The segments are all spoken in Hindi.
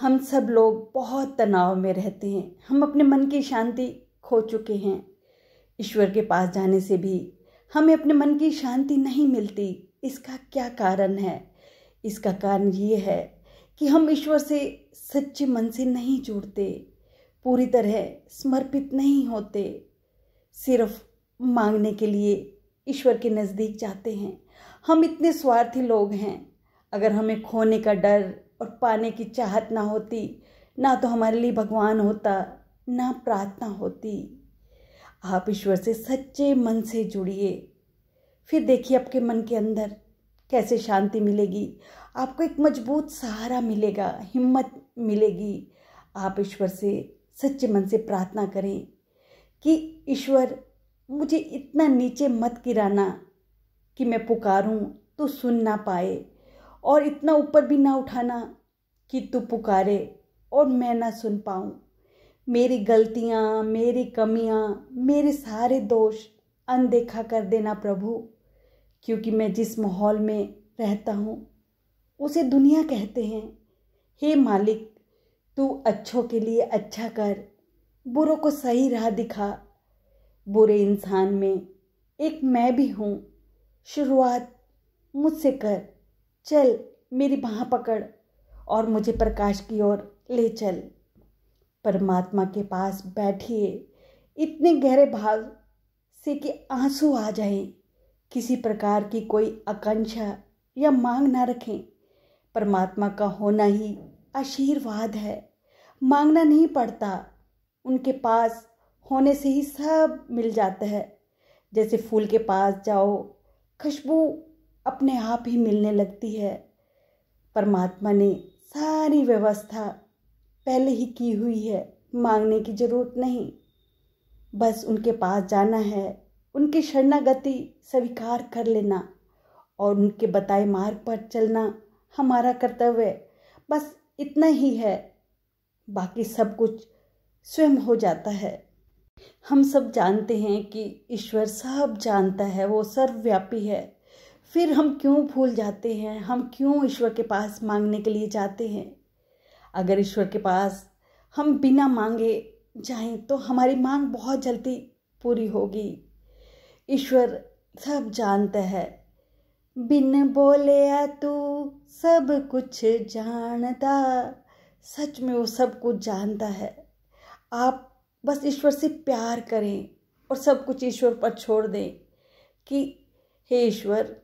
हम सब लोग बहुत तनाव में रहते हैं हम अपने मन की शांति खो चुके हैं ईश्वर के पास जाने से भी हमें अपने मन की शांति नहीं मिलती इसका क्या कारण है इसका कारण ये है कि हम ईश्वर से सच्चे मन से नहीं जुड़ते पूरी तरह समर्पित नहीं होते सिर्फ मांगने के लिए ईश्वर के नज़दीक जाते हैं हम इतने स्वार्थी लोग हैं अगर हमें खोने का डर और पाने की चाहत ना होती ना तो हमारे लिए भगवान होता ना प्रार्थना होती आप ईश्वर से सच्चे मन से जुड़िए फिर देखिए आपके मन के अंदर कैसे शांति मिलेगी आपको एक मजबूत सहारा मिलेगा हिम्मत मिलेगी आप ईश्वर से सच्चे मन से प्रार्थना करें कि ईश्वर मुझे इतना नीचे मत गिराना कि मैं पुकारूं तो सुन ना पाए और इतना ऊपर भी ना उठाना कि तू पुकारे और मैं ना सुन पाऊँ मेरी गलतियाँ मेरी कमियाँ मेरे सारे दोष अनदेखा कर देना प्रभु क्योंकि मैं जिस माहौल में रहता हूँ उसे दुनिया कहते हैं हे मालिक तू अच्छों के लिए अच्छा कर बुरों को सही राह दिखा बुरे इंसान में एक मैं भी हूँ शुरुआत मुझसे कर चल मेरी बाह पकड़ और मुझे प्रकाश की ओर ले चल परमात्मा के पास बैठिए इतने गहरे भाव से कि आंसू आ जाए किसी प्रकार की कोई आकांक्षा या मांग ना रखें परमात्मा का होना ही आशीर्वाद है मांगना नहीं पड़ता उनके पास होने से ही सब मिल जाता है जैसे फूल के पास जाओ खुशबू अपने आप ही मिलने लगती है परमात्मा ने सारी व्यवस्था पहले ही की हुई है मांगने की ज़रूरत नहीं बस उनके पास जाना है उनकी शरणागति स्वीकार कर लेना और उनके बताए मार्ग पर चलना हमारा कर्तव्य है बस इतना ही है बाकी सब कुछ स्वयं हो जाता है हम सब जानते हैं कि ईश्वर सब जानता है वो सर्वव्यापी है फिर हम क्यों भूल जाते हैं हम क्यों ईश्वर के पास मांगने के लिए जाते हैं अगर ईश्वर के पास हम बिना मांगे जाएं तो हमारी मांग बहुत जल्दी पूरी होगी ईश्वर सब जानता है बिन बोले तू सब कुछ जानता सच में वो सब कुछ जानता है आप बस ईश्वर से प्यार करें और सब कुछ ईश्वर पर छोड़ दें कि हे ईश्वर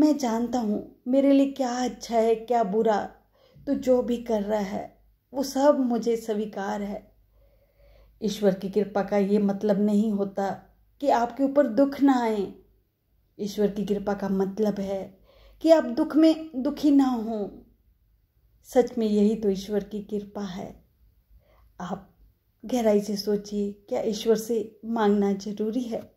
मैं जानता हूँ मेरे लिए क्या अच्छा है क्या बुरा तो जो भी कर रहा है वो सब मुझे स्वीकार है ईश्वर की कृपा का ये मतलब नहीं होता कि आपके ऊपर दुख ना आए ईश्वर की कृपा का मतलब है कि आप दुख में दुखी ना हो सच में यही तो ईश्वर की कृपा है आप गहराई से सोचिए क्या ईश्वर से मांगना जरूरी है